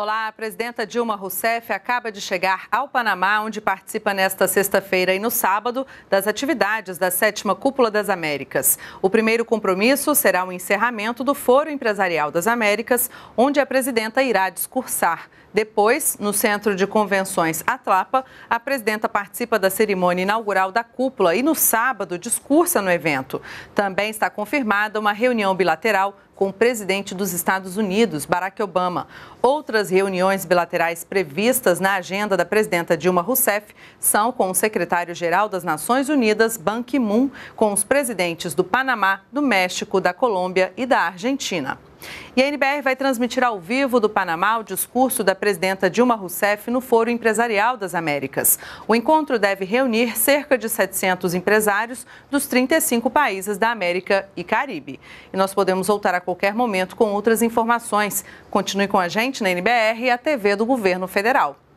Olá, a presidenta Dilma Rousseff acaba de chegar ao Panamá, onde participa nesta sexta-feira e no sábado das atividades da sétima Cúpula das Américas. O primeiro compromisso será o encerramento do Foro Empresarial das Américas, onde a presidenta irá discursar. Depois, no Centro de Convenções Atlapa, a presidenta participa da cerimônia inaugural da cúpula e no sábado discursa no evento. Também está confirmada uma reunião bilateral com o presidente dos Estados Unidos, Barack Obama. Outras reuniões bilaterais previstas na agenda da presidenta Dilma Rousseff são com o secretário-geral das Nações Unidas, Ban Ki-moon, com os presidentes do Panamá, do México, da Colômbia e da Argentina. E a NBR vai transmitir ao vivo do Panamá o discurso da presidenta Dilma Rousseff no Foro Empresarial das Américas. O encontro deve reunir cerca de 700 empresários dos 35 países da América e Caribe. E nós podemos voltar a qualquer momento com outras informações. Continue com a gente na NBR e a TV do Governo Federal.